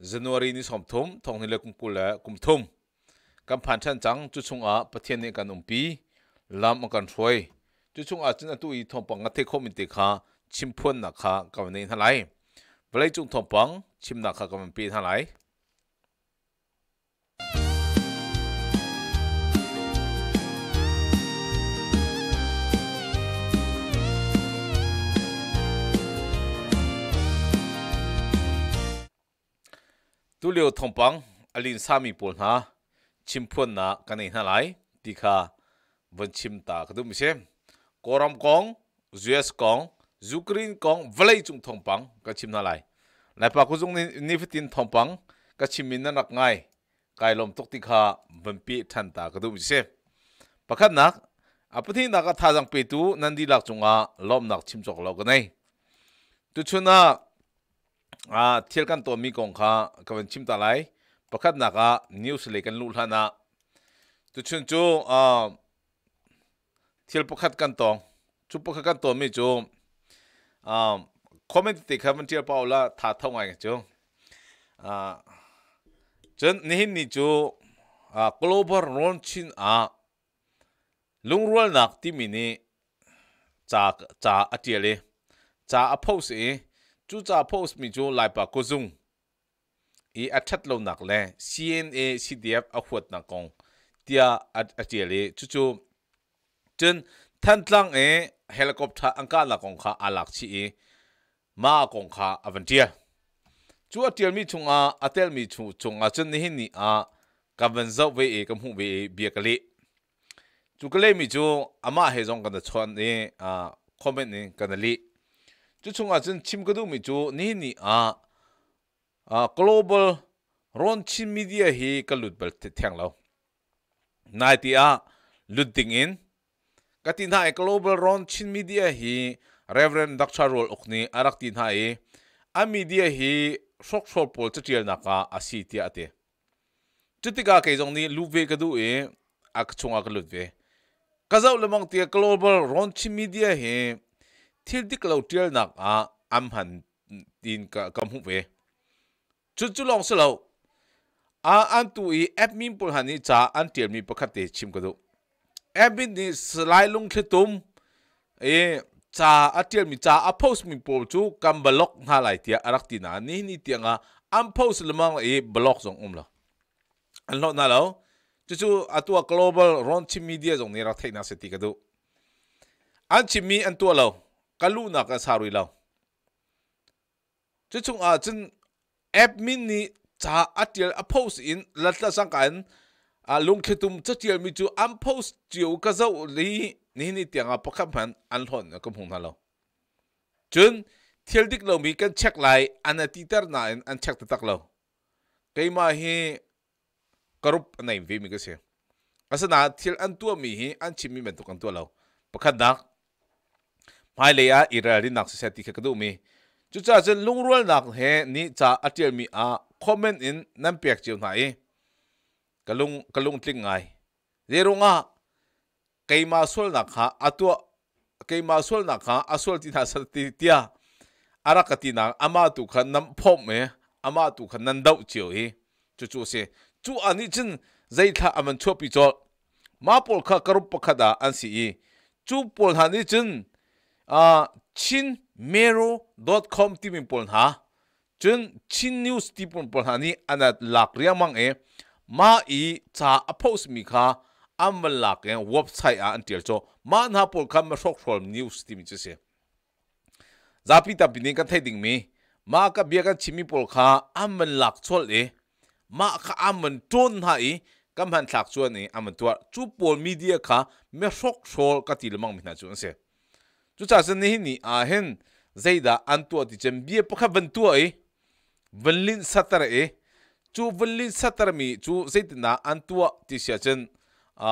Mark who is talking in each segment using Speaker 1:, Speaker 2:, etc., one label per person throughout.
Speaker 1: January ni som thum thong ni le kum kula kum thum kam phan chan chang chu chung a pathian ne kan umpi lam kan throi chu chung a chin tu i thom pang nga the khom te kha chim phun na kha ka nei thalai blai chung thom pang chim na kha ka man pi thalai tu leo thong pang alin sami pol na chim phun na kanai na lai ti kha vân chim ta ka dum se koram kong us kong zukrin kong vlei chung thong pang ka chim na lai lai pa ku jung ni fitin thong pang ka chim min na nak ngai kai lom tok ti kha vân pi than ta ka dum se pakhat nak apathin na ka thajang pe tu nandi lak chunga lom nak chim chok lo ka nei tu chuna a thil kan to mi kong kha kawan chim ta lai pakhat na ka news le kan lu thana tu chun chu a thil pakhat kan to chu pakhat kan to mi chu a comment te kha man tia paula tha thau ngai chu a chen ni ni chu a global ron chin a lung rual nak ti mi ni cha cha atia le cha a phau se chú cha post mi chú lại bà cô dung ý e à chắt lâu nạc lẽ CNA CDF à huật nạc công tia à à chìa lệ chú chú chân thân tlang ế e, helicopter anh cả nạc công khá à lạc chi ý e, mà công khá à vần tia chú à tia mi chung à à tel mi chung chung à chân ni ni à cảm vần dâu về ý cảm hùng về ý bia cái lệ chú cái lệ mi chú à mà hệ dòng cái đó chọn ế à comment ế cái đó lệ chu chung a chen chim kadu mi chu ni ni a a global ron chim media hi ka lut bal te thang nay thì ti a lut in cái tin hai global ron chim media hi reverend dr rol okni arak tin ha e a media hi sok sok pol chatial naka asi ti ate chutika ke jong ni luve kadu e ak chunga về, cái ve kazau lamang ti global ron chim media hi ทิลดิกเราเทียลนักอ่ะอัมหันดินกับกำหุบเวจุดจุดลองสิเราอ่ะอันตัวุยแอปมิมปุหันนี้จ้าอันเตียมีประคติชิมกันดูแอปมินนี่สไลด์ลงเขตุ้มเอจ้าอันเตียมีจ้าอัพโพสมีปูจู่กำบล็อกน่าไหลเตียอารักตินานี่นี่เตียงอ่ะอันโพสละมังเอบล็อกสองอุ้มละอันนั้นน่ะแล้วจุดอัตัว global l a u n c h มมีเดียสองนี้รักเทคนาสติกันดูอันชิมมีอันตัวเรา kalu na ka sarui lo chu chung a ah, chin admin ni cha atial a post in latla sang kan a ah, lung khitum chatial mi chu am post chiu ka zo li ni ni tiang a pakha man an hon ka phung na lo chun thiel dik lo mi kan check lai an a titar na in an check tak lo kai ma hi karup nai vi mi ka se asana thiel an tu mi hi an chimi men tu kan tu lo pakha dak mai le ya ira ri nak se ti ka du mi chu cha zen lung rol nak he ni cha atel mi a comment in nam pek chi nai kalung kalung tling ngai le ru nga kei ma sol nak ha atu kei ma sol nak ha asol ti na sa ti ti a ara ka ti na ama tu kha nam phom me ama tu kha nan dau chi hi chu chu se chu ani chin zai tha aman chopi cho ma pol kha karup pakha da an si i chu pol ha ni chin uh, chin com ti min pol ha chun chin news ti pon pol hani anat lak riamang e ma i cha apos mi kha am lak e website a antil cho ma na pol kham ma sok sol news ti mi che se zapi ta pinin ka thai ding mi ma ka bia ka chimi pol kha am lak chol e ma kha am ton ha i kam han thak chuan ni am tu chu pol media kha me sok sol ka ti lamang mi na chuan se chu cha sen ni ni a hen zeida an tu ti chem bie pakha ban tu ai vanlin satar e chu vanlin satar mi chu zeitina an tu ti sia chen a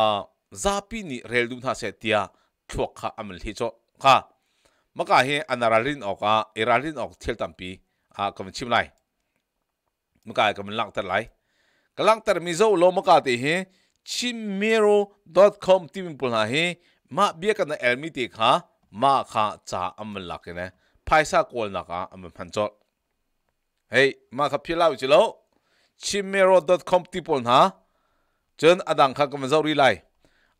Speaker 1: zapi ni rel dum tha se tia thok kha amal hi cho kha maka he anaralin ok a eralin ok thel tampi a kam chim lai maka kam lak tar lai kalang tar mi zo lo maka te he chimero.com tim pul na he ma bia kana elmi te kha ma kha cha amal lak ne phaisa kol na ka am phan chol hey ma kha philau chi lo chimero.com ti pon ha chen adang kha kam zauri lai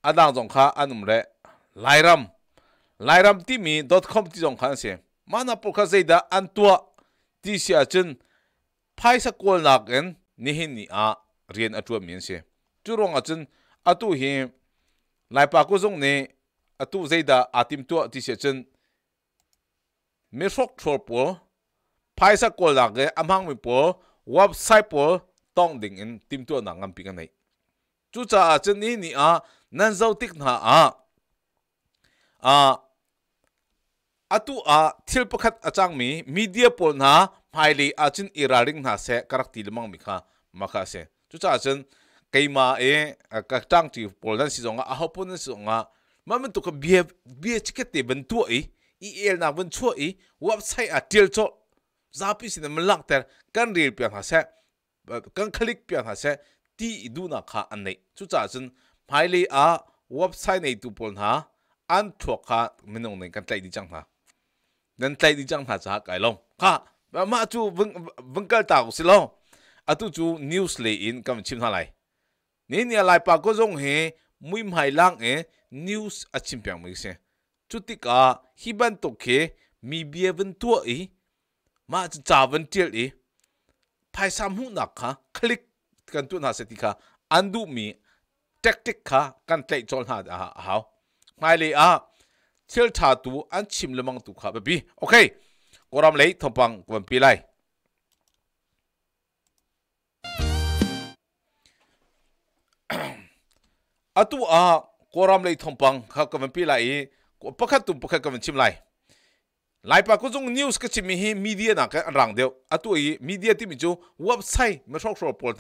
Speaker 1: adang jong kha anum re lairam lairam ti mi .com ti jong khan se mana por kha zeida antua ti sia chen phaisa kol nak en ni hin ni a rian atua min se chu rong a chen atu hi lai pa ku jong ne atu zeida atim tu ti se chen me sok chor po pai sa ko la ge amhang mi po website po tong ding in tim tu na ngam pi ga nei chu cha chen ni ni a nan zo tik na a a atu a thil pakhat achang mi media pol na phaili achin iraring na se karak til mang mi kha makha se chu cha chen keima e ka tang ti pol dan si zonga a hopun si zonga mamun tu ka bia bia chiket te ban tu i i el na ban chu i website a til cho zapi sin man lak ter kan ril pian ha se kan khalik pian ha se ti du na kha an nei chu cha chen phai le a website nei tu pon ha an thua kha minong nei kan tlai di chang ha nan tlai di chang ha cha kai long kha ma chu vung vung kal ta si lo tu chu news le in kam chim ha lai ni ni lai pa ko jong he mui mai lang e news achim pyang mi se chuti ka hi ban to khe mi bia ven tu i ma chu cha ven tiel i phai sam hu na kha click kan tu na se ti kha andu mi tactic kha kan tlai chol ha ha ha mai le a thil tha tu an chim lemang tu kha bi okay koram lei thompang kwam pi lai atu a koram lei thompang kha kavan pi lai ko pakhat tum pakhat kavan chim lai lai pa ko jung news ka chimi hi media na ka rang deu atu i media ti mi website me thok thok pol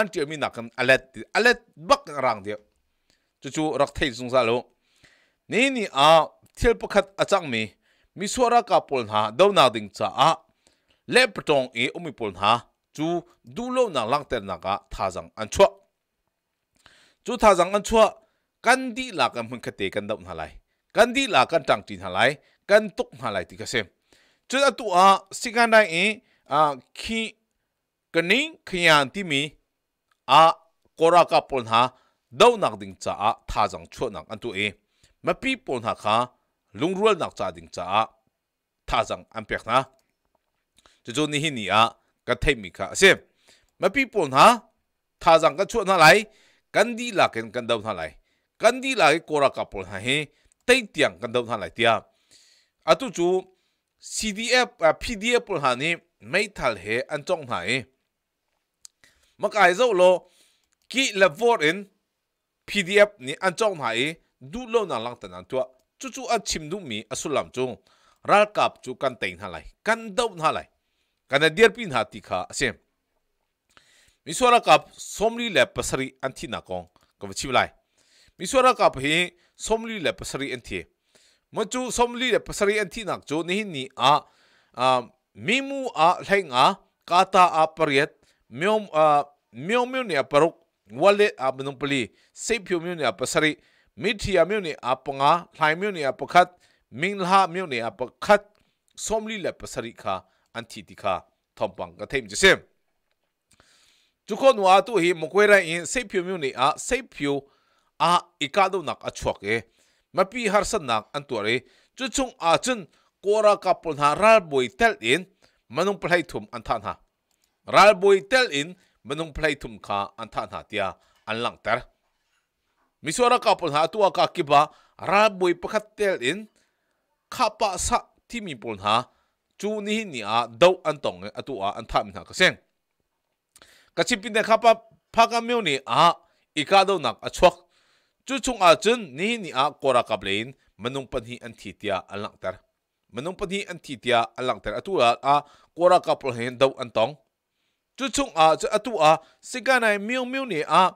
Speaker 1: anti mi na kan alert alert bak rang deu chu chu rak thei jung sa lo ni ni a thil pakhat achang mi mi swara ka pol na do na ding cha a le patong e umi pol du lo na lang ter na ka tha an chwa chu tha jang an chwa kan di la kan mun khate kan dam halai kan di la kan tang tin halai kan tuk halai ti ka sem chu da tu a singan dai e a khi kanin khian ti mi a kora ka pon ha dau nak ding cha a tha jang chu nak an tu e ma pi pon ha kha lung rual nak cha ding cha a tha jang an pek na chu chu ni hi ni ờ, a ka thei mi kha sem ma pi pon ha tha jang ka chu na lai kan di la ken kan dau na lai kan di lai kora kapol ha he tei tiang kan dau than lai à tu chu CDF a à, PDF pol ha ni mai thal he an chong ha e makai zo lo ki la vote in PDF ni an chong ha e du lo na lang tận an tua chú chú a chim du mi asulam chu ral kap chu kan tein ha lai kan dau na lai kana dear pin ha ti kha asem à, misora kap somli le pasari anthina kong ko chim lai มิสวรกับเฮสมลีเลปสรีอันทีมันจูสมลีเลปสรีอันทีนักจูนี่นี่อ่ะอ่ามีมูอ่ะเฮงอ่ะกาตาอ่ะปริยัตมีมอ่ะมีมมีเนี่ยปรุกวัลเลอ่ะมันนุ่มปลีเซฟยูมีเนี่ยปสรีมิทีอามีเนี่ยอ่ะปงอ่ะไลมีเนี่ยปขัดมิงลามีเนี่ยปขัดสมลีเลปสรีค่ะอันทีติค่ะทอมปังก็เทมจะเซมจุกคนว่าตัวเฮมุกเวรอินเซฟยูมีเนี่ยเซฟยูอาอีกาดูนักอชวกเอมาพีฮาร์สนักอันตัวเรจุดชงอาจนกอรากับปนหาราลบอยเตลินมันุงพลายถุมอันทานหาราลบอยเตลินมันุงพลายถุมขาอันทานหาเตียอันหลังเตอร์มิสวรกับปนหาตัวกากิบะราลบอยประคัตเตลินข้าปะสะที่มีปนหาจูนี่นี่อาดาอันตองเอตัวอันทามหากเซงกชิบินเดข้าปะพากเมียวนี่อาอีกาดูนักอชวก chu chung a chun ni ni a kora kaplein manung pan hi an thitia alang tar manung pan hi an thitia alang tar atu a a kora kapol hen dau an tong chu chung a chu atu a sikanai miu miu ni a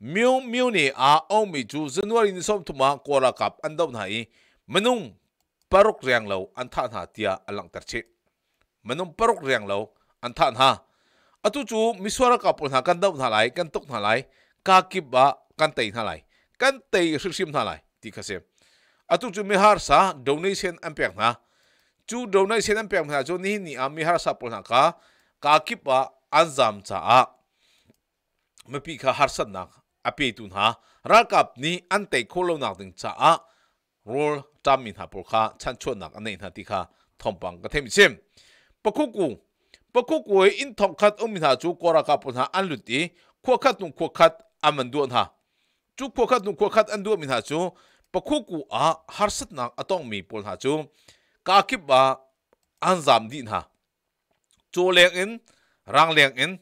Speaker 1: miu miu ni a omi chu january ni som thuma kora kap an dau nai manung parok riang lo an tha na tia alang tar chi manung parok riang lo an tha na atu chu miswara kapol na kan dau na lai kan tok na lai ka kip ba kan tei na lai kan tay ri sim na lai ti kha se atu à, chu mi har sa donation am pek na chu donation am pek na chu ni ni am mi sa pol na ka ka ki pa anzam cha a mi pi kha har san na a pe tu na ra kap ni an tay kho lo na ding cha a roll tam min ha pol kha chan chon na anei na ti kha thom pang ka them sim pakuku pakuku e in thom khat um min ha chu ra ka pon ha an lu ti khuakhat nu khuakhat amandu ha chu ko khat nu ko khat an du min ha chu pakhu ku a harsat na atong mi pol ha chú, ka kip ba an zam din ha chu leng in rang leng in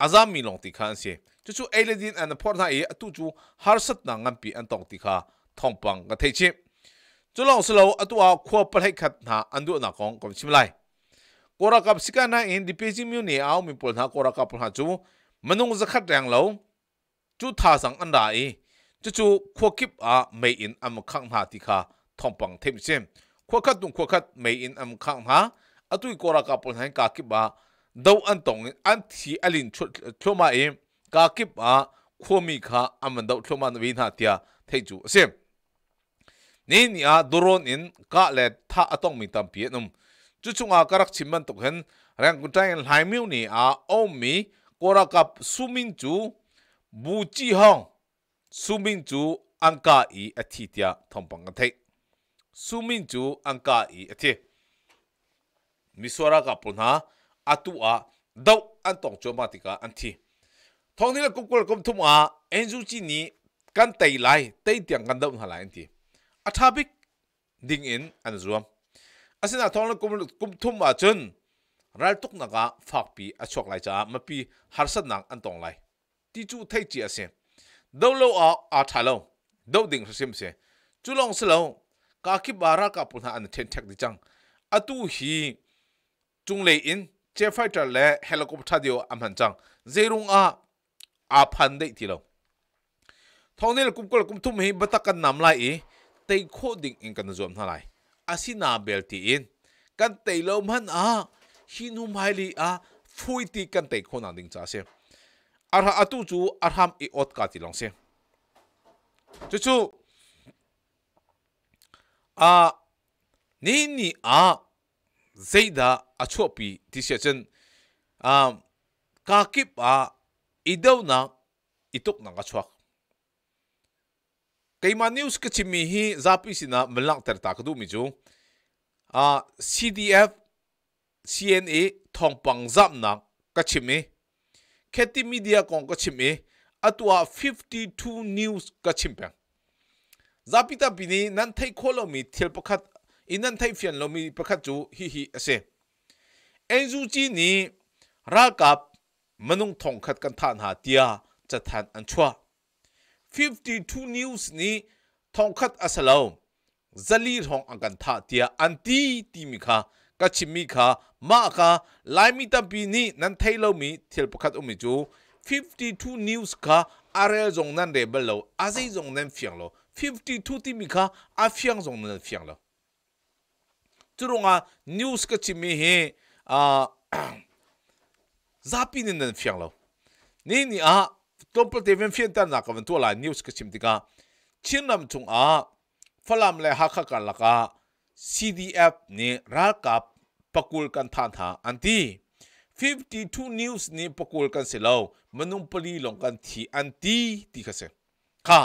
Speaker 1: azam mi long ti chú chú ai chu eledin anh por na e tu chu harsat na ngam pi an tong ti kha thong pang ga thei chi chu long slo atwa kho pal hai khát na anh đua na kong kom chim lai kora kap sikana in di pejim yu ni aw mi pol na kora kap ha chu manung zakhat rang lo จุท่าสังอันใดจู่จู่ขวักคิบอาไม่อินอัมขังหาติคาทอมปังเทมเซมขวักขัดตุงขวักขัดไม่อินอัมขังหาอตุยกรากับปนหันกาคิบอาดาวอันตองอันที่อลินชุดชุมาเองกาคิบอาขวมีคาอัมันดาวชุมานวินหาติยาเทจูเซมนี่นี่อาดูรอนินกาเลท่าอตองมีตามเปียนุ่มจู่จู่อากรักชิมันตกเห็นแรงกุญแจไหลมิวนี่อาอมมีกรากับซูมินจู Mu Chi Hong, Su Minh Chu Angka I Athi Tia Thong Pang Thai. Su Minh Chu Angka I Athi. Misora ka punha atu a dau an tong chomatika an thi. Thong ni la kukul kum thum a enzu chi ni kan tay lai tay tiang kan dau halai an thi. Athabik ding in an zuam. Asina thong la kum thum a chun ral tuk naka phak pi a chok lai cha ma pi harsat nang an tong lai ti chu thai chi ase do lo a a tha lo do ding sim se chu long se lo ka ki bara ka pu na an then thek di chang atu hi chung le in che fighter le helicopter dio am han chang zerung a a phan dei ti lo thong ne kum kol kum thum hi batakan nam lai i tei kho ding in kan zom na lai asina bel ti in kan tei lo man a hinum haili a phui ti kan tei kho na ding cha se ar ha atu chu ar ham i ot ka ti long se chu chu a ni ni a zeida a chopi ti se chen a ka kip a idau na ituk na ga chuak keima news ke chimi hi zapi sina melang ter ta kdu mi chu a cdf cna thong pang Zap na ka chimi खेती media कौन कछिम ए अतुआ fifty two news कछिम पें जापिता पिनी नन थई खोलो मी थिल पखत इनन थई फियन लो मी पखत चु ही ही असे एंजु ची नि रा काप मनुंग थोंग खत कन थान हा तिया चथान अनछुआ 52 news ni thongkhat asalo zali rong angan tha tia anti timi kha kachimi kha ma ka laimi tampi ni nan thailo mi thil pakhat umi chu 52 news ka arel jong nan rebel lo azai jong nan phiang lo 52 ti mi ka a phiang jong nan phiang lo churunga news ka chimi he a zapi ni nan phiang lo ni ni a topal te ven phian tan na ka ven to la news ka chim ti ka chinam chung a falam le hakha ka laka cdf ni ral kap ปกุลกันท่านท่าอันที่52 news นี่ปกุลกันเสร็จแล้วมันนุ่งปลีลงกันที่อันที่ที่เขาเสร็จค่ะ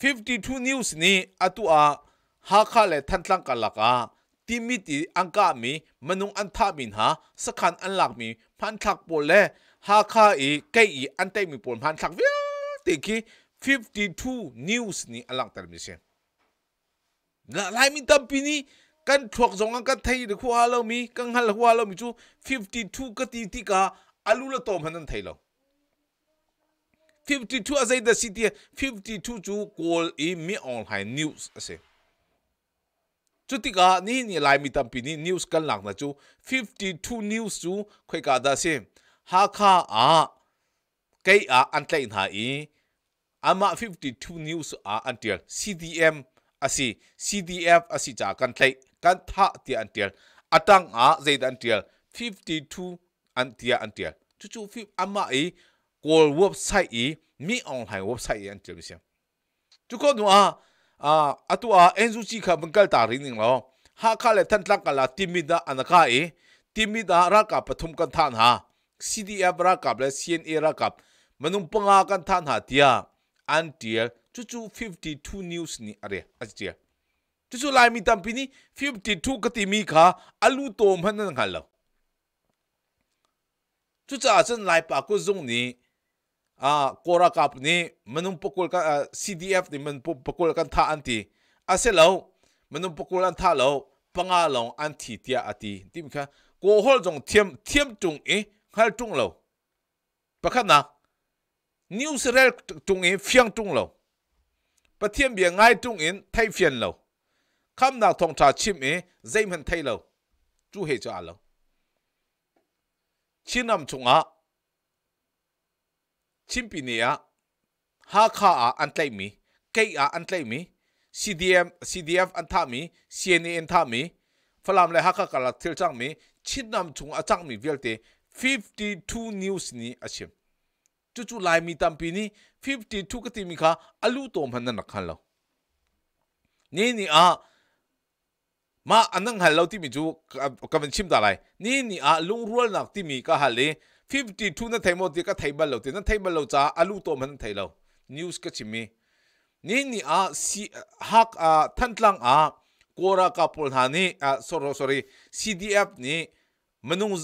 Speaker 1: 52 news นี่อัตัวหาข่าวเลยทันทังกันละกาทีมีตี่อังกามีมันนุ่งอันท่ามินหาสักขันอันหลักมีพันทักปุ่นเลยหาข่าวอีกแก่อีอันเต็มมีปุ่นพันทักวิ่งตีกี52 news นี่อันหลักเต็มมีเสียงหลายมีตั้งปีนี้ kan thuak zong ang kan thei de khu ha lo mi kan hal khu ha lo mi chu 52 ka ti ti ka alu la tom hanan thei lo 52 azai da city 52 chu call e mi on hai news ase chu ti ka ni ni lai mi tam pi ni news kan lak na chu 52 news chu khoi ka da se ha kha a kai a an tlein ha i ama 52 news a until cdm asi cdf asi cha kan thlei kan tha ti an tial atang a zaid an tial 52 an tia an tial chu chu fi ama e kol website e mi online website e an tial bisya chu ko nu a a atu a enzu chi kha bangkal ta ri ning lo ha kha le tan tlak kala timida anaka e timida ra ka pathum kan than ha cdf ra ka le cna ra ka manung panga kan than ha tia an tial chu chu 52 news ni are a tia tu chu lai mi tam pini 52 ka ti mi kha alu tom han na ngalo chu cha chen lai pa ko zung ni a kora kap ni manung pokol ka CDF ni man pokol kan tha anti ase lo manung pokol an tha lo panga long an thi tia ati tim kha ko hol jong thiam thiam tung e khal tung lo pakhat na news rel tung e fyang tung lo tiêm bia ngai tung in thai phian lo kham na thong tha chim e zai man thay lo chu he cho alo à chi nam chung a chim pi ne a ha kha a an tlai mi ke a an tlai mi cdm cdf an tha mi cna an tha mi phalam le ha kha kala thil chang mi chi nam chung a chang mi vel te 52 news ni achim chu chu lai mi tam pi ni 52 ka ti mi kha alu tom han na khan lo ni ni a ma anang hal lo ti mi chu kamen chim ta lai ni ni a lung rual nak ti mi ka hal le 52 na thaimo ti ka thaibal lo ti na thaibal lo cha alu to man thailo news ka chimi ni ni a si hak a thantlang a kora ka pol hani a sorry sorry cdf ni manung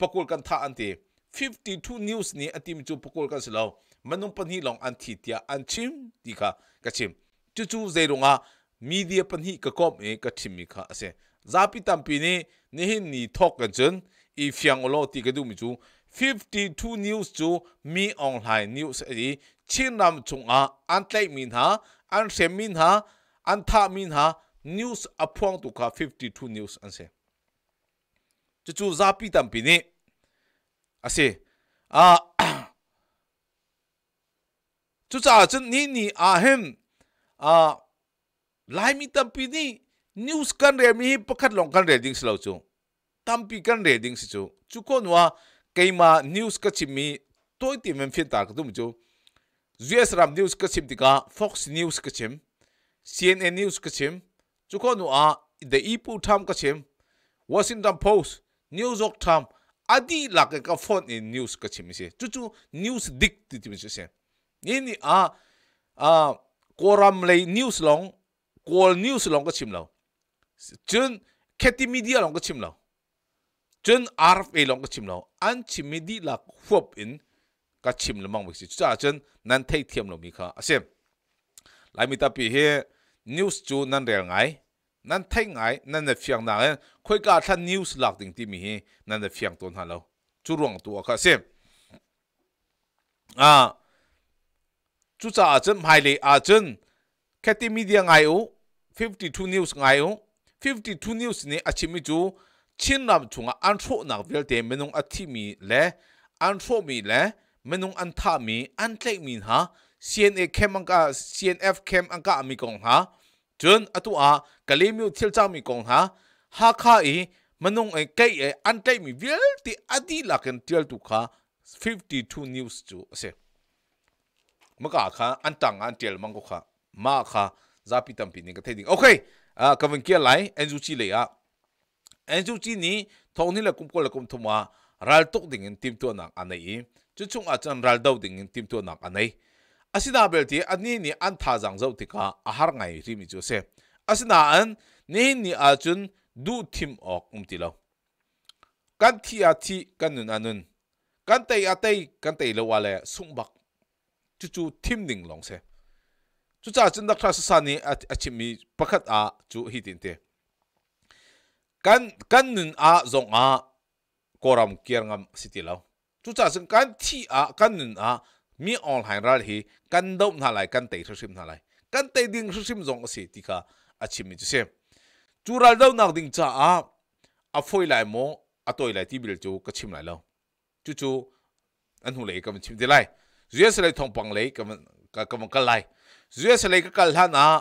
Speaker 1: pakul kan tha anti 52 news ni atim chu pakul kan silo manung pani long an thi tia an chim ti ka ka chim chu chu zerunga media pan hi ka kom e ka thimi kha ase zapi tampi ni ni hin ni thok kan chen i fyang lo ti ka du mi chu 52 news chu mi online news ri chin nam chung a an tlai min ha an sem min ha an tha min ha news apong tu ka 52 news an se chu chu zapi tampi ni ase a chu cha chen ni ni a hem a lai mi tampi ni news kan re mi pakhat long kan reading slo chu tampi kan reading si chu chu ko nuwa keima news ka chimi toy ti mem ta tar dum chu gs ram news ka chim tika fox news ka chim cnn news ka chim chu ko nuwa the ipu tham ka chim washington post new york tham adi lak ka phone in news ka chim se chu chu news dik ti ti se ni ni a a koram lei news long Goal News lòng cái chim lâu chân Katy Media lòng cái chim lâu chân RFA lòng cái chim lâu an chim media là huập in cái chim là mong biết chứ à chân nan thấy thiêm lòng mi kha xem lại mi ta bị he news chu nan rẻ ngái nan thấy ngái nan là phiang nàng khôi cả thân news lạc tình tim mi he nan là phiang tôn hà lâu chú ruộng tua kha xem à chú cha chân hai lệ chân คทีมีเดียไงอู52นิวส์ไงอู52นิวส์เนี่ยอาชิมีจู่ชินนับจงอันทุนักเวลเตมนุงอาทิมีเละอันทุมีเละมนุงอันทามีอันเล็กมีฮะ CNA เคมังกา CNF เคมังกามีกองฮะจนอตัวกลิมิวทิลจ้ามีกองฮะฮักฮ่าอีมนุงเอกย์อันเล็กมีเวลเตมอดีลักันเทลทุค่ะ52นิวส์จู่เสมกาค่ะอันตังอันเทวมันกุค่ะ ma kha zapi tampi ni ka theding okay a kavan kia lai enju chi le ya enju chi ni thoni la kum ko la kum thuma ral tok ding in tim tu na anai chu chung a chan ral dau ding in tim tu na anai asina belti ani ni an tha jang zau tika a har ngai ri mi chu se asina an ni ni a chun du thim ok um ti lo kan thi a thi kan nun anun kan tei a tei kan tei lo wale sung bak chu chu thim ding long se chu cha chen dak thas sa ni a chi mi pakhat a chu hi tin te kan kan nun à zong a koram kier ngam siti lo chu cha chen kan thi à kan nun à mi on hain ral hi kan dom na lai kan tei thrim na lai kan tei ding thrim zong si ti kha a chi mi chú xem, chú ral đâu nak đình cha à à phoi lại mo à tôi lại ti bil chú cái chim lai lo chú chú anh hu lai kam chim lại, lai sẽ lấy thong bằng lấy kam ka kam cái lai US lay ka kalhan a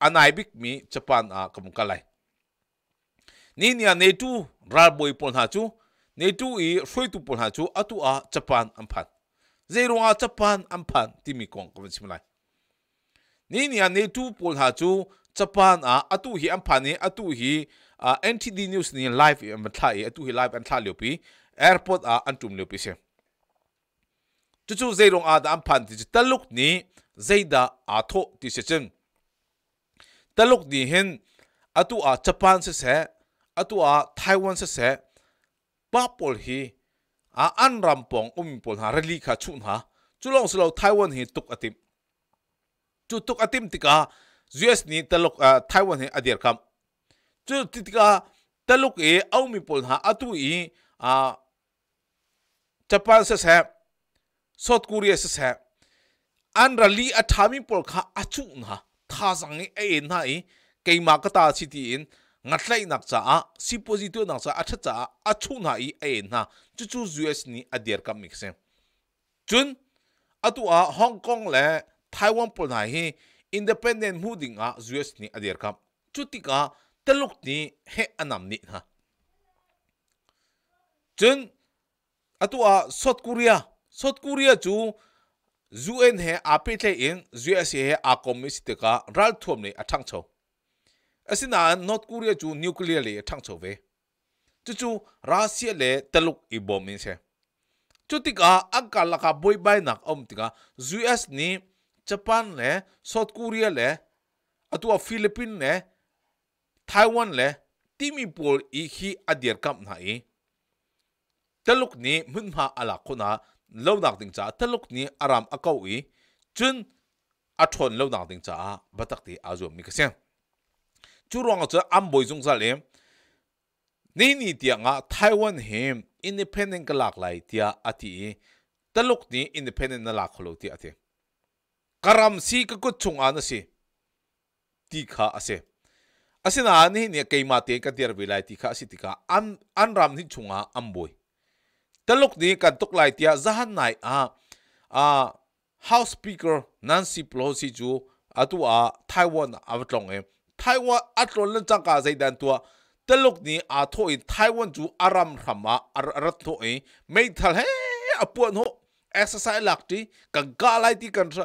Speaker 1: anaibik mi Japan a kamukalai ni ni a netu rarboi pon ha chu netu i hroitu pon ha chu atu a Japan amphan zero a Japan amphan timi kong kamchimlai ni ni a netu pon ha chu Japan a atu hi amphani atu hi a NTD news ni live am thai atu hi live an thali pi airport a antum le pi se chu chu zero a da amphan digital look ni zeida a tho ti se taluk di hin atu a japan se se atu a taiwan se se pa hi a an rampong um ha relika kha chun ha chulong sulo taiwan hi tuk atim chu tuk atim tika us ni taluk taiwan hi adir kam chu tika taluk e umipol ha atu i a japan se se south korea se se an ra li a thami por kha a chu na tha sang ni e na i ke ma ka ta chi ti in ngat lai nak cha a si positive nak cha a tha cha a chu na i e na chu chu us ni a der ka mix sem chun atu a hong kong le taiwan por na hi independent mu ding a us ni a der ka chu ti ka teluk ni he anam ni ha chun atu a south korea south korea chu zu en he apit le in zu as he a komis te ka ral thom le athang chho asina north korea chu nuclear le athang chho ve chu chu russia le taluk i bom in se chu ti ka akka la ka boy bai nak om ti ka zu as ni japan le south korea le atua philippines le taiwan le timi pol i hi adier kam na i taluk ni mun ma ala khona lâu nạc tình trả tất lúc ní aram a câu ý chun a thôn lâu nạc tình trả bắt tắc tí a dù mì kà chú rong chá am bồi dung xa lếm ní ní tìa ngã Taiwan hìm independent kà lạc lại tìa a tì ý lúc ní independent na lạc khổ lâu tìa a tì karam si kà cút chung á nà si tì khá a si a si nà ní ní kây mà tìa kà tìa rì lại tì khá a si tì khá an ram ní chung á am bồi ตลกนี้กันตกลายเตียจะหันไหนอ่ะอ่า House Speaker Nancy Pelosi จูอะตัวอ่ะไต้หวันอ่ะจงเองไต้หวันอาตรงเล่นจังการใจดันตัวตลกนี้อ่ะทุ่ยไต้หวันจูอารามธรรมาอารมณ์ทุ่ยไม่ทะเล้อปวนโหเอ็กซ์ไซส์หลักที่กันกาไลที่กันเจ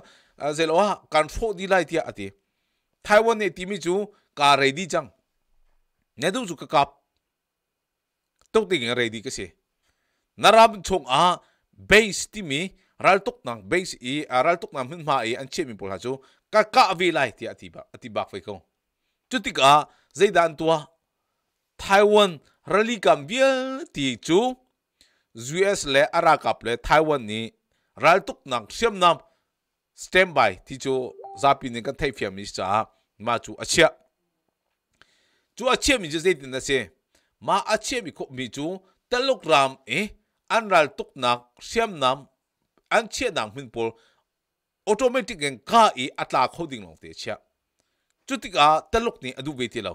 Speaker 1: ซลว่ากันโฟดีไลที่อ่ะทีไต้หวันเนี่ยทีมิจูการเรดี้จังเนี่ยดูจูกับตุกติงเรดีก็เสีย naram chung a base ti mi ral tuk nang base i a ral tuk nang hin ma i an che mi pol ha chu ka ka vi lai ti ati ba ati bak fe ko chu ti ka zaidan tua taiwan rally kam bial ti chu us le ara kap le taiwan ni ral tuk nang siam nam stand by ti chu zapi ni kan thai fiam mi cha ma chu achia chu achia mi je zaidan na se ma achia mi ko mi chu telok ram eh an ral tuk nak siam nam an che nang min pol automatic en ka i atla kho ding long te cha chutika taluk ni adu ve ti lo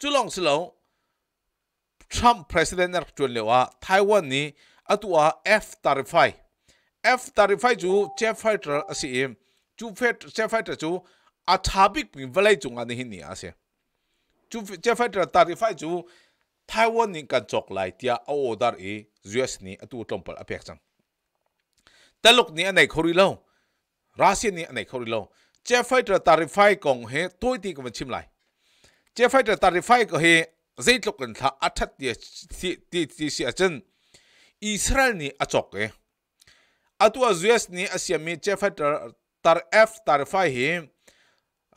Speaker 1: chu long silo trump president na chu lewa taiwan ni atua f 35 f 35 chu chef fighter asim chu chef fighter chu athabik mi valai chunga ni hin ni ase chu chef fighter 35 chu ไต้หวันนี่กันจกไล่ที่เอาออดาร์อียูเอสนี่ตัวตั่มเปิลอภิเษกจังแตลูกนี่อันไหนเขาเลียลรัสเซียนี่อันไหนเขาเลียลเจฟไฟต์จะตาริไฟกองเฮตัวที่กำลังชิมไลเจฟไฟต์จะตาริไฟก็เฮจีจกันท่าอัตติที่ที่ที่เสียจนอิสราเอลนี่จกเออะตัวยูเอสนี่อาเซียมีเจฟไฟต์ตาร์เอฟตาริไฟเฮ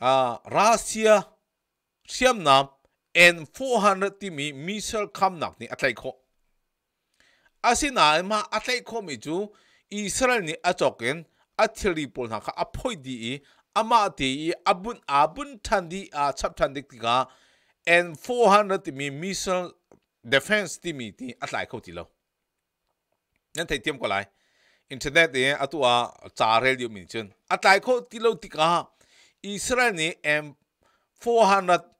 Speaker 1: อ่ารัสเซียเสียมนาม and 400 ti mi missile kham nak ni atlai kho asina ma atlai kho mi chu israel ni achoken athiri pol na kha aphoi di i ama ti i abun abun thandi a chap thandi ti ka and 400 ti mi missile defense ti mi ti atlai kho ti lo nan thai tiam ko lai internet ye atua charel yu min chun atlai kho ti lo ti ka israel ni m 400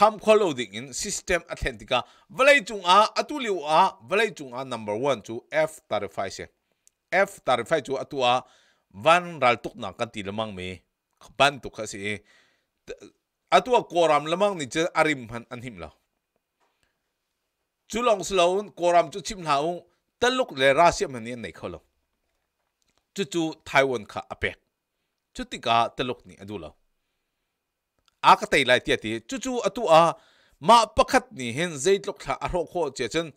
Speaker 1: คำขอลดิ่งอินสิสเต็มอัตเลนติกาเวลจุงอาอตุลิวอาเวลจุงอานัมเบอร์วันจูเอฟตาริไฟเซเอฟตาริไฟจูอตุอาวันรัลตุกนักกันตีละมังมีบันตุกขสิอตุอากรามละมังนี่จะอาริมหันอันหิมละจุลองสโลนกรามจุชิมลาวตลกเลยราเสียมันนี่ไหนเขาละจุจูไต้หวันค่ะอเปกจุติกาตลกนี่อดูละ a ka tei lai tia ti chu chu atu a ma pakhat ni hen zai lok tha a ro kho che chen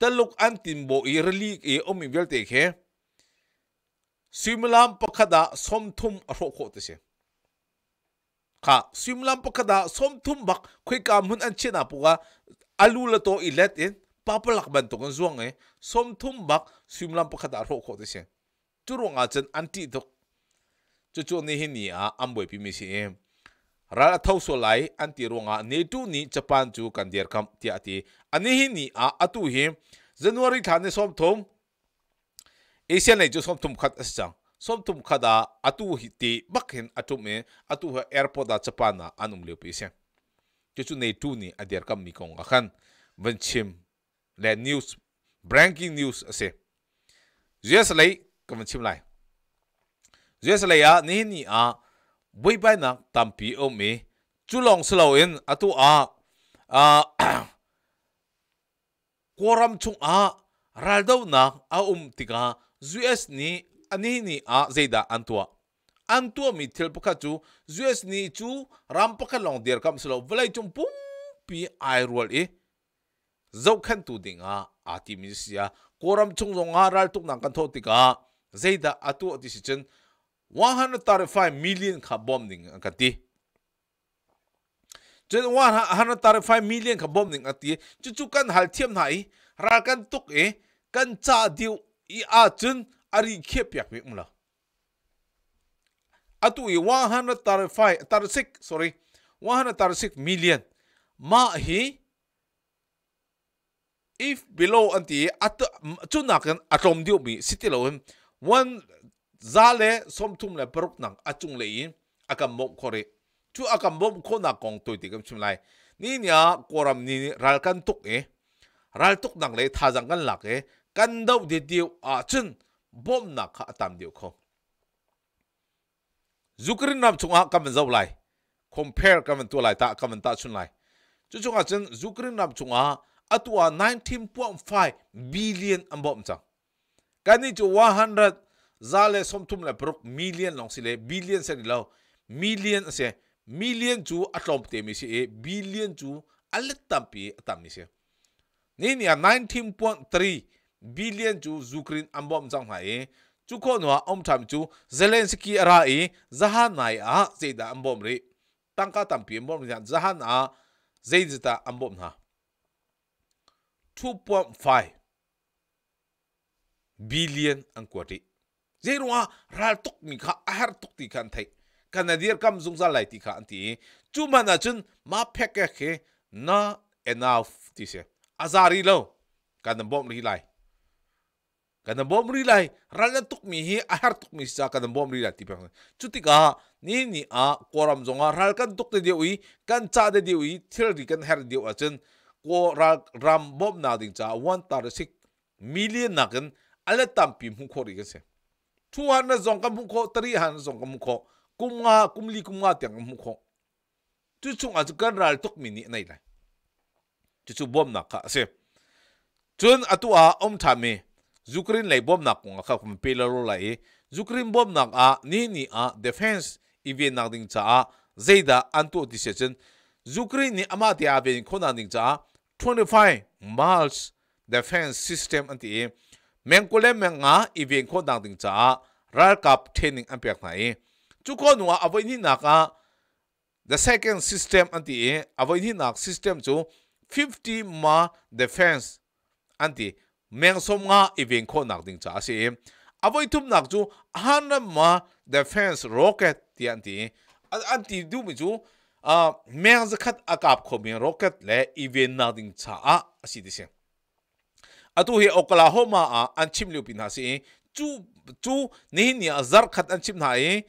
Speaker 1: taluk an tin bo i rali e omi vel te khe swimlam pakhada somthum a ro kho te se kha swimlam pakhada somthum bak khoi ka mun an chena puga alu la to i let in papalak ban to kan zuang e somthum bak swimlam pakhada ro kho te se chu ro nga chen anti dok chu chu ni hin ni a amboi pi mi si em ra la thâu số lại anh ti ruộng à tu ni Japan chu cần điệp cam tiệt ti anh hi ni à atu hi January tháng này sớm thôm Asian này chu sớm thôm khát sang sớm thôm khát à atu hi ti bắc hin atu me atu ha airport à Japan à anh um liu pi sang chu chu nê tu ni à điệp cam mi kong à khan vẫn chim là news breaking news ase US lấy cầm chim lại US lấy à nê ni à bui bai nak tampi om mi chulong slo in atu a a koram chung a raldo na a um tika us ni ani ni a zeida antua antua mi thil pakha chu us ni chu ram pakha long der kam slo velai chung pum pi ai rol e zau khan tu ding a atimisia koram chung zonga ral tuk nang kan tho tika zeida atu ati si chen 135 million kha bom ning akati chen 135 million kha bom ning ati chu chu kan hal thiam nai ra kan tuk e kan cha diu i a chun ari khe pyak mi mula atu i 135 36 sorry 136 million ma hi if below anti at chunak kan atom diu mi sitilom one za le som thum le paruk nang achung le in akam mom khore chu akam mom kho na kong toi ti kam chim lai ni nya koram ni ral kan tuk e ral tuk nang le tha jang kan lak e kan dau de tiu a chun bom na kha tam dio kho zukrin nam chunga kam zau lai compare kam tu lai ta kam ta chun lai chu chunga chen zukrin nam chunga atwa 19.5 billion ambom chang kani chu 100 zale somthum la prok million long sile billion se ni lo million se million chu atom te mi si e billion chu alet tampi tam ni se ni ni 19.3 billion chu zukrin ambom jang ha e chu ko no om tham chu zelensky ara e zahanai a zeida ambom re tangka tampi ambom ni zahan a zeida ambom ha 2.5 billion ang kwati zeirunga ral tuk mi kha ahar tuk ti kan thai kanadir kam zungza lai ti kha anti chu mana chun ma phek khe na enough ti se azari lo kan bom ri lai kan bom ri lai ral tuk mi hi ahar tuk mi sa kan bom ri lai ti pang chu ti ka ni ni a koram zonga ral kan tuk te de ui kan cha de de ui thil ri kan her de wa chen ko ral ram bom na ding cha 136 million nakin ala tampi mu khori ka se Tu han na zong ka mukho, tari han na zong ka mukho. Kum nga, kum li kum nga tiang ka mukho. Tu chung a chukar ral tuk mi ni nai lai. Tu chuk bom na ka ase. Chun atu a om ta me, zukrin lai bom na kong a ka kum pe la ro lai e. Zukrin bom na a, ni ni a, defense iwe na ding cha a, zay da an tu di se chen. Zukrin ni ama di a ben kona ding cha a, 25 miles defense system anti e. แมงกุเลแมงาอีเวนโคดังติงจ้ารักกับเทนิงอันเปียกไหนจุกนัว่อาอวยนี้นักอ่ะ the second system อันที่เอวัวนี้นัก system จู fifty มา defense อันที่แมงสมงาอีเวนโคนักติงจ้าสิเอวัวทุ่มนักจู u n d r e defense rocket ที่อันที่อันที่ดูมิจูอ่าแมงสกัดอากาศขมิน rocket และอีเวนนักติงจ้าสิดิเสี atu hi oklahoma a an chim liu pin ha si chu chu ni ni azar khat an chim nai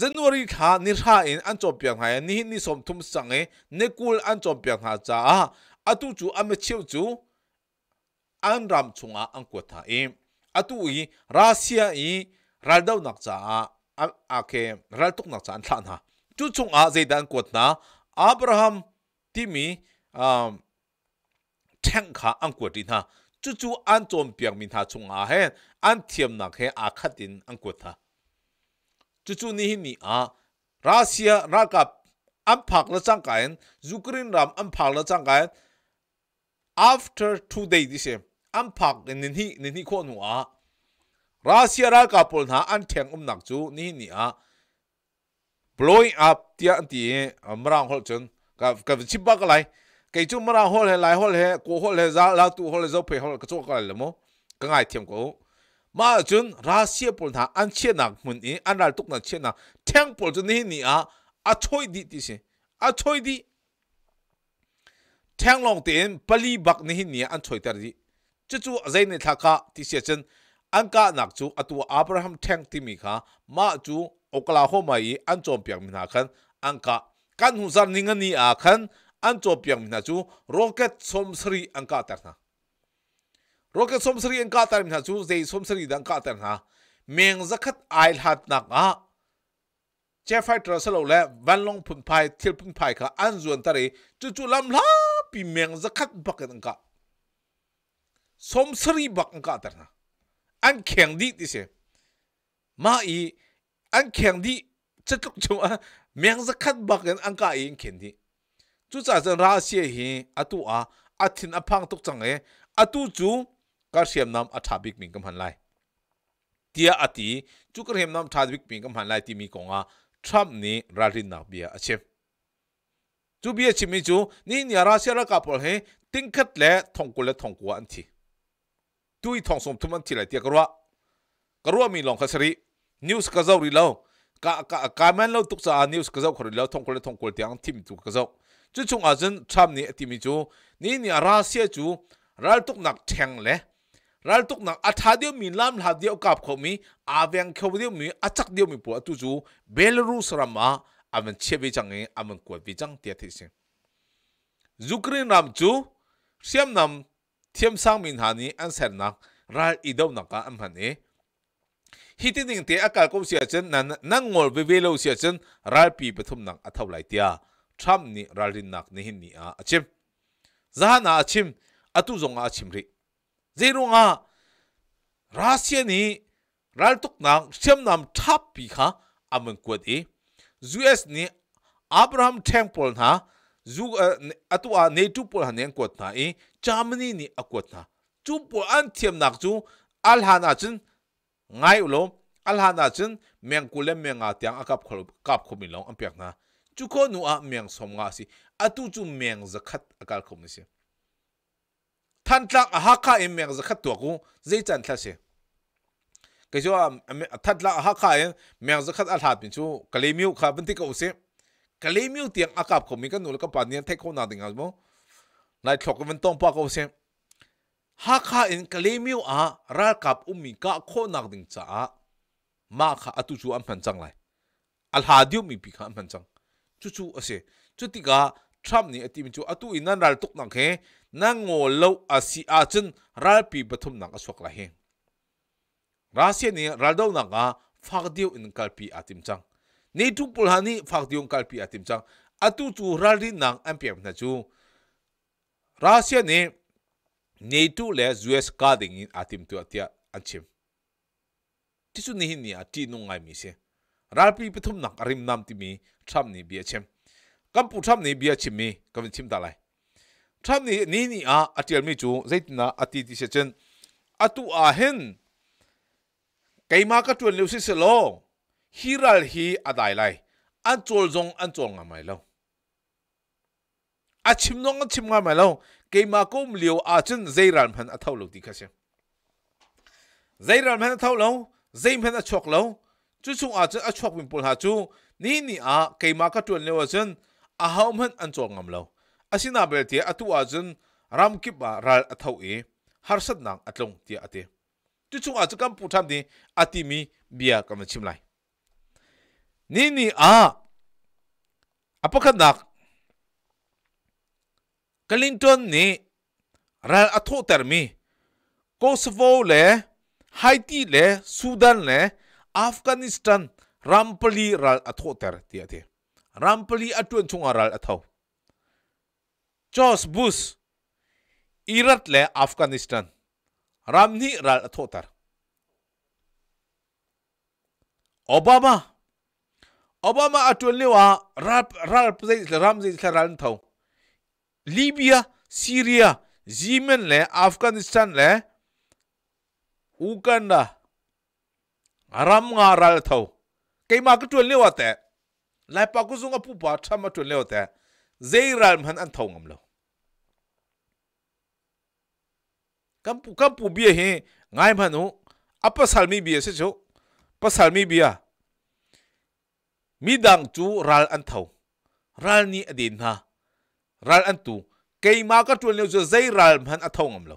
Speaker 1: january kha ni ra in an chom piang ha ni ni som thum sang e ne kul an chom piang ha cha atu chu am chiu chu an ram chunga an ko tha e atu i russia i raldau nak cha a ke raltuk nak cha an thlan ha chu chung a zaidan ko na abraham timi um thank kha an ko tin ha จู่ๆอันจอมเปียกมินหาจงอาเฮอันเทียมนักเฮอาคัดินอังกุธาจู่ๆนี่นี่อารัสเซียรักกับอันพักละจังกันยูเครนรำอันพักละจังกัน after two days ดิเซมอันพักนี่นี่นี่นี่คนหัวรัสเซียรักกับปนหาอันเทียงอุ้มนักจู่นี่นี่อา blowing up ที่อันที่มรังหลจนกับกับชิบบักอะไร cái chỗ mà hol hè lại hol hè cố hol hè ra lao tụ hol hè dâu phải hol cái chỗ cái là mò cái ngày thiêm cố mà chun ra xe bồn thà ăn chia nặng mình ý ăn lại tụt nặng chia nặng thang bồn chun này nị à à chơi đi tí xí à chơi đi thang long tiền bali bạc này nị ăn chơi tới đi chứ chú dây này thà cả tí xí chân ăn cả nặng chú à tụ Abraham thang tí mì khá mà chú Oklahoma ý ăn chọn việc mình hà khăn ăn cả căn hồ sơ ninh anh ý à khăn an cho piang na chu rocket som sri an ka tar na rocket som sri an ka tar na chu ze som sri dan ka tar na meng zakhat ail hat nak a che fighter salo le van long phun phai thil phun phai ka an zuan tare chu chu lam la pi meng zakhat bak an ka som sri bak an ka tar na an kheng di ti se ma i an kheng di chatluk chu meng zakhat bak an ka i kheng di จู่จ้าจะราเสียหินอัตุอาอัตินอพังตกจังเออัตุจูกระเสียมน้ำอัตบิกมิงกำหันไลเทียอัติจู่กระเสียมน้ำอัตบิกมิงกำหันไลที่มีกงอาทรัมนี่ราลินนาเบียอาเชฟจู่เบียชิมิจูนี่เนี่ยราเสียระกับพอเห็นติงคัดและทองกุลและทองกัวอันทีด้วยทองสมทุนที่ไหเทียกรัวกรัวมีหลงคสรินิวส์กระเจ้ารีเล่ากะกะกะแมนเล่าตุกซานนิวส์กระเจ้าขรีเล่าทองกุลและทองกัวเทียงทีมตุกกระเจ้า chu chung a zen cham ni ti mi chu ni ni ara sia chu ral tuk nak theng le ral tuk nak atha dio min lam la dio kap kho mi aveng kho dio mi achak dio mi po tu chú belarus rama amen chebi changi amen ko bi chang tia thi sing ukraine ram chu siam nam thiam sang min hani an ser nak ral idau naka am hani hitin ding te akal ko sia chen nan nangol ve velo sia chen ral pi pathum nak athau lai tia tham ni ralin nak ni hin ni a achim zahana achim atu zonga achim ri z e r o n g a rasia ni ral tuk nang h e m nam thap pi kha a m e n kwat e us ni abraham temple na zu atu a ne tu pol hanen kwat na e c h a m n i ni akwat na chu pol an thiam nak chu al hana chin ngai u l o al hana chin meng kulem menga tyang akap khol kap khumi long ampiak na chú có nụ ạ miệng sống ngã si à tu chú miệng giấc khát à cả không si than tắc à hạ khá em miệng giấc khát tuộc cũng dễ chăn thà si cái chỗ than tắc à hạ khá em miệng giấc khát à hạt mình chú cái lấy miêu khá bên tích cầu si cái lấy miêu tiếng à cặp không mình cái nụ cái bản niên thay không nào định à bố lại thuộc cái vấn tông pa cầu si hạ e khá em cái lấy miêu à ra cặp um mình cả không nào tiếng cha mà khá à tu chú âm phần chẳng lại al hadiu mi pi khá âm phần chẳng chú chú chu chu ase chu tika tham ni atim chu atu inan ral tuk nang khe na lâu lo si a chân ral pi bathum nang aswak la he rasia ni ral do nang a phak diu in kalpi atim chăng nei tu pul hani phak diu kalpi atim chang atu chu ral ri nang ampiam na chu rasia ni nei tu le us ka ding in atim tu atia anchim tisu ni hin ni ati nungai mi se ralpi pithum nak arim nam ti mi tham ni bia chem kam pu tham ni bia chim mi kam chim ta lai tham ni ni ni a atial mi chu zaitina ati ti se chen atu a hen keima ka tu leu si se lo hiral hi adai lai an chol jong an chol nga mai lo a chim nong a chim nga mai lo keima kom liu a chen zairal man a thau lo ti kha se zairal man a thau lo zaim han a chok lo จุดสูงอาจจะอชวอบมิพูลฮะจูนี่นี่อ่ะเคยมากัดตัวเนี่ยว่จันอาหามันอันจงงามเลวอาศินาเบลที่อาตัวอาจันรำคิบว่ารัลเท่าเอฮาร์สันนังอัตลงที่อาทิจุดสูงอาจจะกำพูดทำดีอาทิมีเบียกำลังชิมไลนี่นี่อาะอะพักนักคลินตันนี่รัลอัตโตเตอร์มีโคสโวเล่ไฮตีเล่สุดันเล่ afghanistan rampali ral atho ter ti athe rampali atun chunga ral atho chos bus irat le afghanistan ramni ral atho ter obama obama atun lewa ral ral pzai ram zai ral thau libya syria yemen le afghanistan le uganda aram nga ral thau, ke ma ku tun lewa te lai pa ku zunga pu pa tha ma tun lewa te zai ral man an tho ngam lo kam pu kam pu bi he ngai ma nu apa salmi bi se cho pa salmi bi a mi dang chu ral an tho ral ni adin ha ral an tu ke ma ka tun lewa zai ral man a tho ngam lo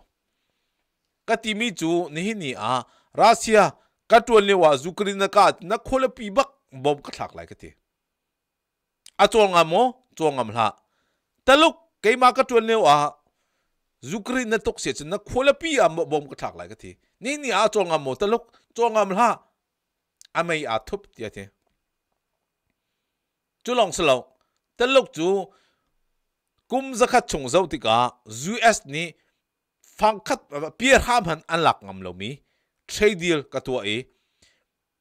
Speaker 1: ka ti mi chu ni ni a rasia ka tuan le wa zukri na ka na khola pi bak bom ka thak lai ka ti a chong amo chong am la taluk ke ma ka tuan le wa zukri na tok se na khola pi am bom ka thak lai ka ti ni ni a chong amo taluk chong am la amai a thup ti ate chu long slo taluk chu kum zakhat chung zautika us ni phang khat pier ham han an lak ngam lo mi trade deal katua e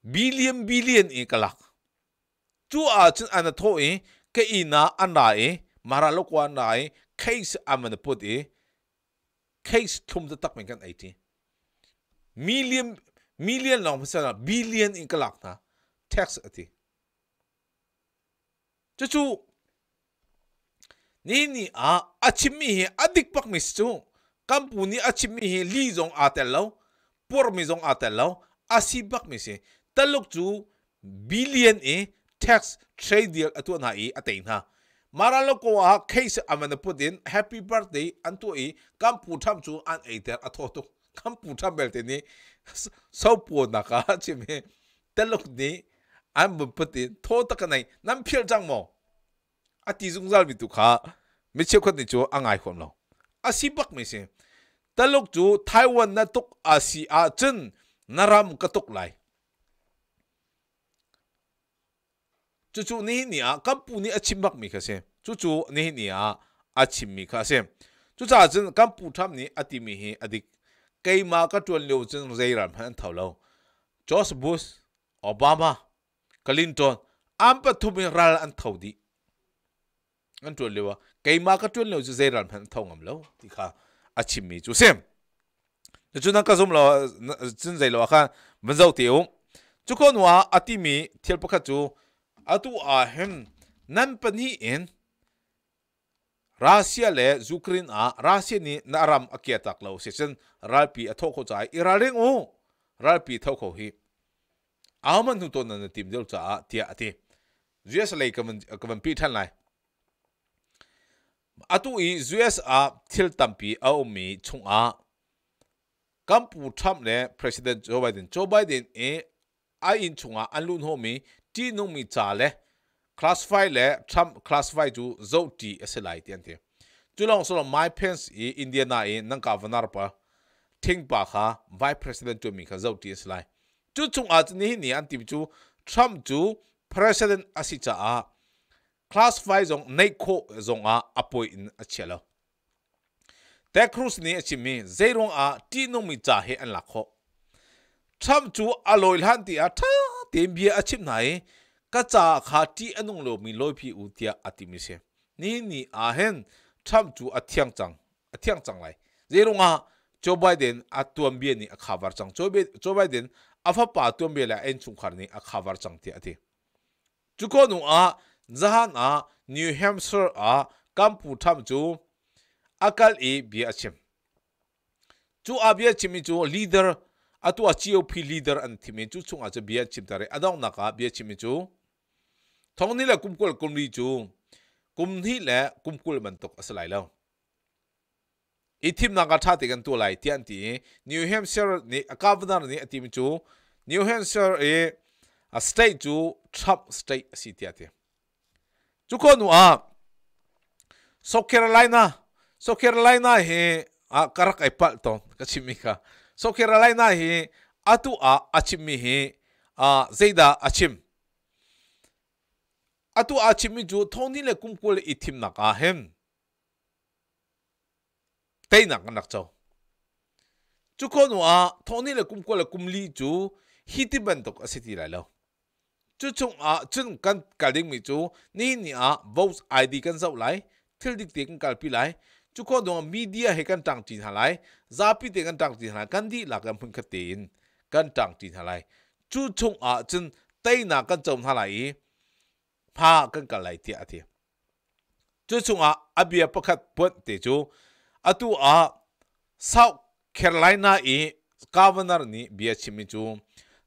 Speaker 1: billion billion e kalak t h u a chin an tho e ke ina ana e mara lo kwa na e case amana put e case t u m da tak men kan ai ti million million long sa billion in kalak na tax ati chu chu ni ni a achimi he adik pak mis chu kampuni achimi he li jong atel lo por mi zong atel lo asibak mi se taluk chu billion e tax trade deal atu na i atein ha maralo ko a case amana putin happy birthday antu i kam pu tham chu an eiter atho tu kam pu tham bel te ni so pu na ka chi me taluk ni an bu putin tho ta ka nai nam phil jang mo ati zung zal bi tu kha mi che khot ni chu angai khom lo asibak mi se taluk chu taiwan na tuk asi a chin naram ka tuk lai chu chu ni ni a kampu ni achim bak mi khase chu chu ni ni a achim mi khase chu cha chin kampu tham ni ati mi hi adik kei ma ka tuan leu chin zeiram han thaulo george bush obama clinton ampa thumin ral an thaudi an tuan lewa kei ma ka tuan leu zeiram han thau ngam lo ti kha a chim mi chu sem chu nang ka zum lo chin zai lo kha ban zau ti um chu ko nuwa ati mi thiel pakha chu atu a hem nan pani in Russia le Ukraine a Russia ni na ram akia tak lo se chen ralpi a thokho chai iraring u ralpi thokho hi aman nu to na tim del cha tia ati jes lai kaman kaman pi than lai အတူအီ USA till tampi အုံးမီချုံအားကမ်ပူထမ်နဲ့ President Joe Biden Joe Biden အအိုင်ချုံအားအလုံးဟုံးမီတီနုံမီချလဲ e classify လဲ Trump classify သူဇုတ်တီအစ်လိုက်တန်တယ်ကျွလုံးဆိုတော့ my pens in indiana in nang governor pa thing pa kha vice president to me kha zot ti is lai chu chung a ni ni an ti chu tram chu president asicha a classify zong neiko zong a apoi in a chelo te cruz ni achimi zerong a ti no mi cha he an lakho tham chu aloi han ti a tha tem bia a chim nai ka cha kha ti anung lo mi loi phi u tia atimi se ni ni a hen tham chu a thiang chang a thiang chang lai zerong a Joe Biden a tuam bi ni a khawar chang Joe Biden a fa pa tuam bi la en chung khar ni a khawar chang ti ati chu ko nu a zahan a new hampshire a kampu tham chu akal e bia achim chu abia chimi chu leader atu achiyo phi leader an thimi chu chung acha bia chim tare adong na ka bia chimi chu thongni la kumkol kumri chu kumni la kumkul mantok asalai lo इथिम नागा था तेगन तो लाई तियान ती New Hampshire ने अकावदार ने अतिम चू न्यू हेम्पशायर ए स्टेट चू थप स्टेट असी तियाते chú con nu à South Carolina South Carolina he à karak ai pal ton ka chimi ka South Carolina hi atu a achimi hi a ah, zeida achim atu a chimi chu thoni le kumkul i thim nak a hem tei nak nak chau chú con nu à thoni le kumkul le kumli chu hitiban tok asiti lai lo chú chung à chung căn cả linh mi chú ni ni à vote ID căn dậu lại thil dik tiếng cả pi lại chú có đồ media hay căn tặng tiền hà lại giá pi tiền căn tặng tiền hà căn đi là căn phân khát tiền căn tặng tiền hà lại chú chung à chung tây na căn trồng hà lại pha căn cả lại tiệt thì chú chung à abia à, pakhat bớt để chú atu à, à South Carolina i governor ni bia chimi chú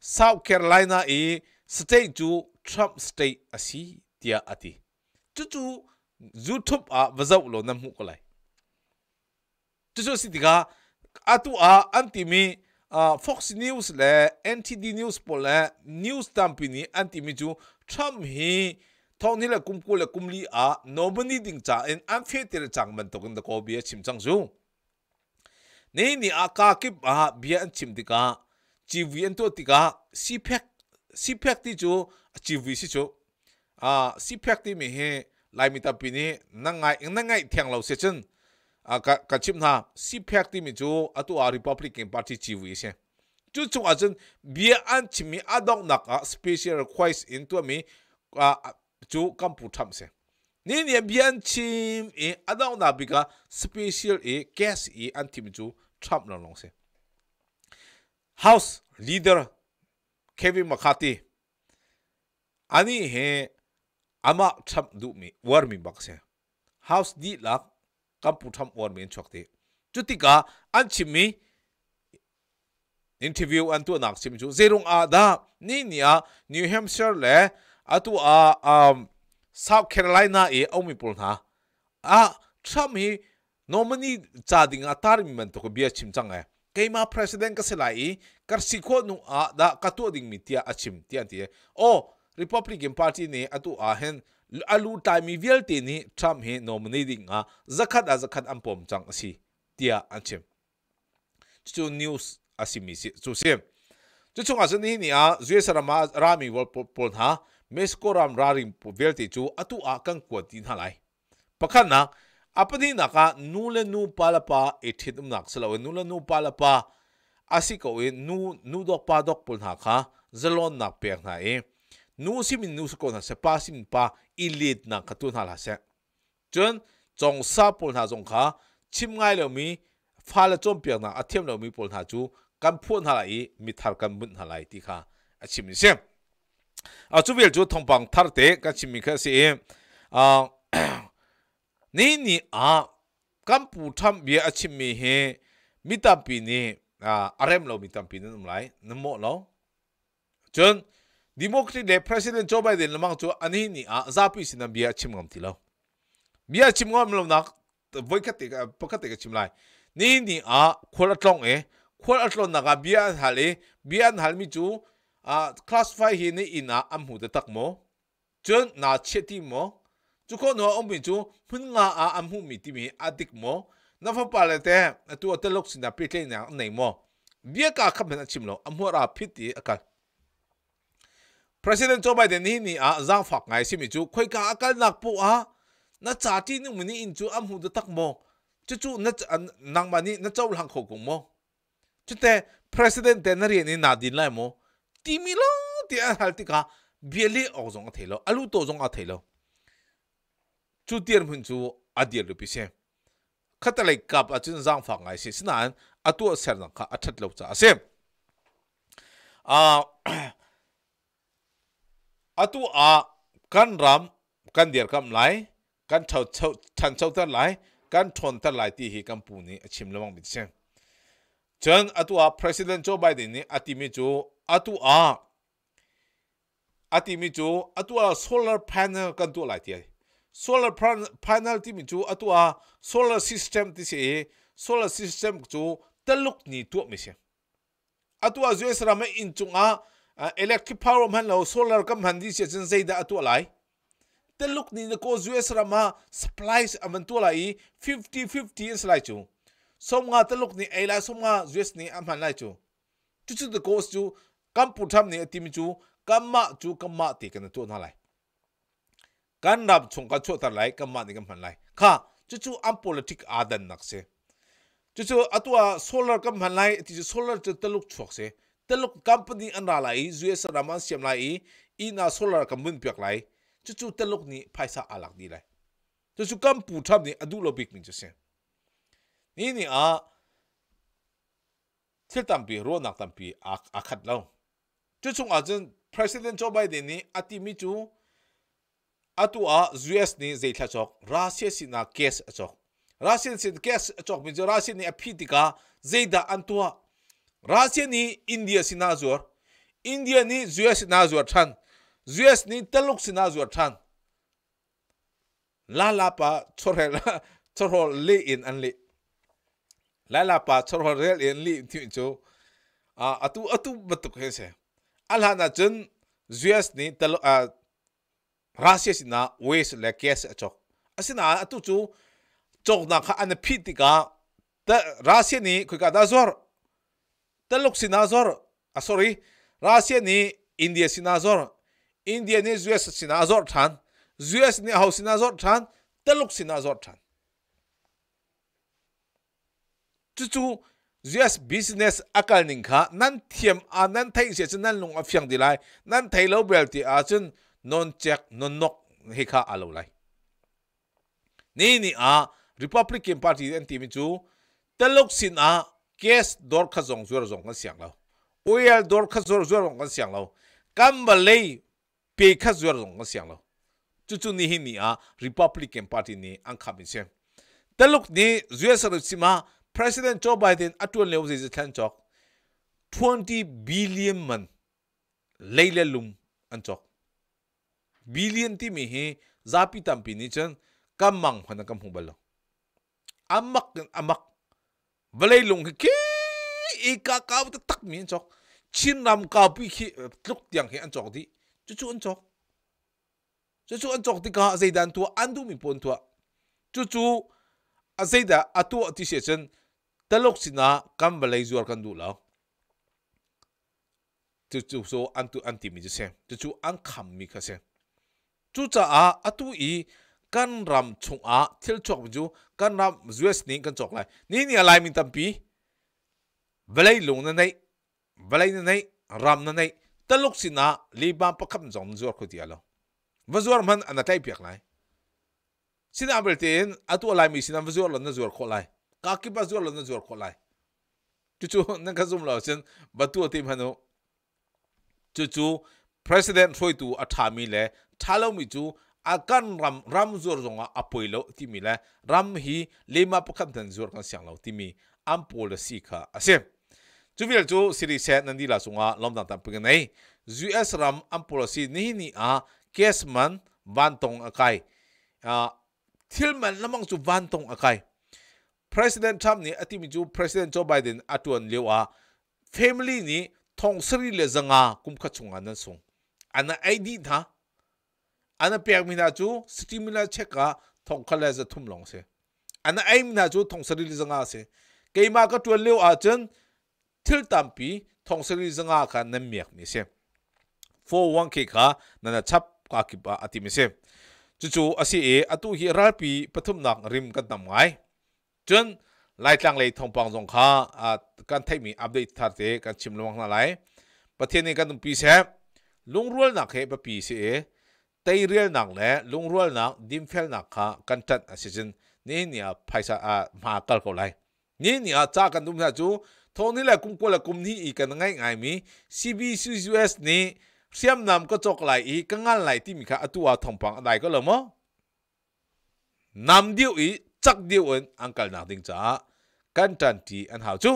Speaker 1: South Carolina i state chu Trump state asi tia ati chu chu YouTube a vazau lo nam hu ko lai chu chu si tika atu a anti mi Fox News le NTD News po le news tampi ni anti mi chu Trump hi thong ni la kum ko la kum li a nobody ding cha en am fe te chang man to kan da ko bi chim chang zu nei ni a ka kip a bi chim chim tika chi vi an to tika si phek CPAC ti chu achieve si chu a ah, CPAC ti mi he lai mi ta pi ni na ngai na ngai thiang lo se chen à ka ka chim na CPAC ti mi cho atu a Republican Party chi wi se chu chu a chen bia an chi mi adong nak a special request into mi ah, a chu kam pu tham se ni ni bian chim e adong na bi ka special e case e an tim chu tham lo long se house leader Kevin McCarthy ani he ama tham du mi war mi bak se house di lak kampu tham war mi chok te chutika an chim mi interview an tu nak chim chu zerung a da ni ni new hampshire le atu a um south carolina e omi pul na a tham hi normally cha ding a tar mi man to ko bia chim chang e keima president ka selai kar sikho nu a da katu ding mitia achim ti anti o republican party ne atu a hen alu time vial te ni trump he nominating a zakhat a zakhat ampom chang si tia achim chu news asimi si chu sem chu chung asan ni ni a zue sarama rami wal pon ha mesko ram raring vial te chu atu a kang kwa tin halai pakhan na อันนีนักะนู่นนู่นปาลปาอิทธิธรรมนักสลาวนู่นนู่ปาลปาอาศิกเอาเอนู่นู่ดอกปาดอกปุ่นหักฮะเจะลอนักเพียกนะเองนู่นซิมนู่นสกุลนะเสพาซิมปาอิลิดนักกตุนหาลาเสจนจงสาปุ่นักจงค่ะชิมไงเหล่ามีฟาเลจงเพียกนะอัติมเหล่ามีปุ่นหาจูกันพูนหาลายมิทารกันบุญหาลายที่คอาชิมิเสียอาจุเบลจูทองปังทาร์เตกันชิมิีแค่เสียงอ่าနေနီအာကမ်ပူထမ်ဘီအချိမီဟေမိတပီနေအာအရမ်လောမိတပီနေနမလိုက်နမောလောဂျွန်းဒီမိုကရက်လေပရက်ဇီဒန့်ဂျိုဘိုင်ဒန်လမန်ချူအနီနီအာဇာပီစနဘီအချိမငမ်တီလောဘီအချိမငမ်လောနာဝိုက်ကတေကပကတေကချိမလိုက်နေနီအာခေါ်အတောင်းအေခေါ်အတောင်းနာကဘီအဟာလေဘီအန်ဟာလမီချူအာ classify hini ina amhu da takmo chun na cheti mo chú có nó ông bị chú hưng ngà à âm hùng mì tìm adik mo nó phải bảo là thế tu ở lúc sinh ra biết cái nào này mo biết cả khắp bên chim lo âm hoa ra biết thì cái President Joe Biden hi ni a zang phak ngai simi chu khoi ka akal nak pu a na cha ti nu muni in chu am hu da tak mo chu chu na à, nang ma ni na chau lang kho kong mo chu te president te na ri ni na din lai mo ti mi lo ti a hal ti ka bieli ozong a thailo alu to zong a thailo จุดเดียร์พันจูอันเดียร์ลูกพี่เซมขัดเลรกับอาจารย์สังฟังไอสิสนานอัตัวเสร็จนะครับอัตัดลูกจ้าเซมอ่าอัตัวกันรำกันเดียร์กันไหลกันเท่าเท่าทันเท่าแต่ไหลกันทนแต่ไหลที่เหี้กันปูนี่ชิมระวังบิดเซมจนอัตัวประธานโจไบเดนนี่อัติมิจูอัตัวอัติมิจูอัตัวโซลาร์แผงกันตัวไหลที่ solar panel ti mi chu atua solar system ti se solar system chu taluk ni tu mi se atua zes ram in chunga eh, electric power man lo solar kam han di se chen sei da atua lai taluk ni ko zes ram supplies aman tu lai 50 50 is lai chu som nga taluk ni ai la som nga zes ni am han lai chu chu chu the cost chu kam putham ni atimi chu kamma chu kamma ti kan tu na lai kan nap chung ka chu tar lai ka ma ni ka man lai kha chu chu am politic adan nak se chu chu atwa solar ka man lai ti solar chu taluk chok se taluk company an ra lai us raman siam lai i na solar ka mun pyak lai chu chu taluk ni paisa alak di lai chu chu kam pu tham ni adu lo big min chu se ni ni a thil tampi ro nak tampi akhat lo chu chung a chen president joe biden ni ati mi chu atua US ni zei thla chok Russia si na case chok Russian sin case chok mi Russia ni aphitika zeida antua Russia ni India sina zor India ni US sina zor than US ni taluk sina zor than la la pa chorhel chorhol le in an le la la pa chorhol rel in li ti chu a atu atu batuk he se alhana chun US ni taluk russia rasia sina waste le case achok asina atu chu chok na kha an phitika ta russia ni khoi ka da zor ta lok sina zor a ah, sorry russia ni india sina zor india ni us sina zor than us ni hau sina zor than ta lok sina zor than chu chu US business akal ning kha nan thiam a nan thai se chen nan lung afyang dilai nan thai lo bel ti a chen นนเจ็กนนนกเฮคาอาลูไลนี่นี่อ่ะ Republican Party อันทีมจูตลกสินอ่ะเคสดอร์ขจงจวรจงกันเสียงเราอุยลดอร์ขจงจวรจงกันเสียงเรากัมเบลีเปย์ขจวรจงกันเสียงเราจู่ๆนี่นี่อ่ะ Republican Party นี่อังคาบินเส่ยงตลกนี่จวรสรุปสิมา President Joe Biden อัตวนเลวสิจะทันจอก20 billion man เลยเลลุมอันจอก billion ti mi hi zapi tampi ni chen kam mang hana kam hung balo amak amak balai lung ki e ka ka ta tak mi chok chin nam ka pi khi eh, tluk tiang hi an chok di chu chu an chok chu chu an chok ti ka zaidan tu an du mi pon tu chu chu a zaida atu ti se chen talok sina kam balai zuar kan du lao chu chu so an tu an ti mi se chu chu an kham mi kha se chú cha à, atu i kan ram chung a thil chok ju kan ram zues ni kan chok lai ni ni alai min tampi velai lung na nei velai na nei ram na nei taluk sina liba pakham jong zuar khu ti alo vazuar man anatai piak lai sina belten atu alai mi sina vazuar lon na zuar kho lai ka ki ba zuar lon na zuar kho lai chu chu nang ka zum lo chen batu tim hanu chu chu p r e s i น e n ช่วยตัวทามิเลยทาลมิจูอาการรัมรัมจูร์จงอภัยโลที่มิเลยรัมฮีเลมาประคำตันจูร์กันเสียงเราที่มีอัมพอลสีค่ะเสียจูวิลจูสิริเซนันดีลาสงอลมดังตั้งเป็นไเอสรัมอัมพอลสีนี่นี่อาเคสมันวันตงอไกอ่าทิลมันละมังจูวันตงอไก p r e s i d นท t Trump ni ati mi ju President Joe Biden น t u a n lewa family ni tong sri le zanga k u ค kha c h u n g น nan s o n ana aidi tha ana pek mina chu stimula cheka thongkhala za thumlong se ana aimina chu thongsari zanga se keima ka twal leo a chen thil tampi thongsari zanga kha nam mek ni se 401k kha nana chap ka kipa ati mi se chu chu asi e atu hi ralpi pathum nak rim ka tam ngai chen lai tlang lei thong pang jong kha kan thai mi update thar te kan chim lawang na lai pathiani kan tumpi se ลุงรัวนักเหตุปีเสียตเรียลนักเล่ลุงรัวนักดิมเฟลนักฮะกันจัดอาศันนี่เนี่ยไปยาอามาเกลก็ไลนี่เนี่ยจ้ากันดูมซาจูทงนี่แหละกุมกุละกุมนี่อีกันง่ายง่ายมีซีีบซีเอสนี่เสียมนำก็จกไหลอีกงานไหลที่มีค่ะตัวทองปังอะไรก็เลยมั้งนำเดียวอีจักเดียวอันอังกัลนักดิงจ้ากันจันทีอันหาจู